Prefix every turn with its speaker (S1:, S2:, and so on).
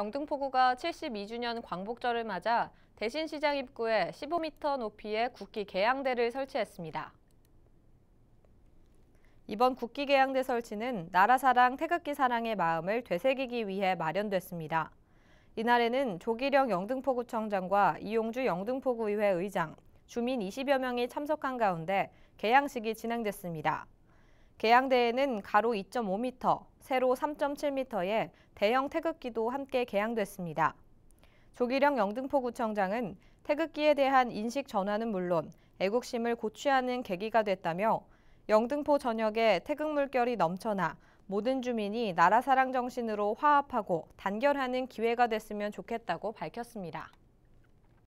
S1: 영등포구가 72주년 광복절을 맞아 대신시장 입구에 15m 높이의 국기 개양대를 설치했습니다. 이번 국기 개양대 설치는 나라 사랑, 태극기 사랑의 마음을 되새기기 위해 마련됐습니다. 이날에는 조기령 영등포구청장과 이용주 영등포구의회 의장, 주민 20여 명이 참석한 가운데 개양식이 진행됐습니다. 개양대에는 가로 2.5m, 세로 3.7m의 대형 태극기도 함께 개양됐습니다. 조기령 영등포구청장은 태극기에 대한 인식 전환은 물론 애국심을 고취하는 계기가 됐다며 영등포 전역에 태극 물결이 넘쳐나 모든 주민이 나라 사랑 정신으로 화합하고 단결하는 기회가 됐으면 좋겠다고 밝혔습니다.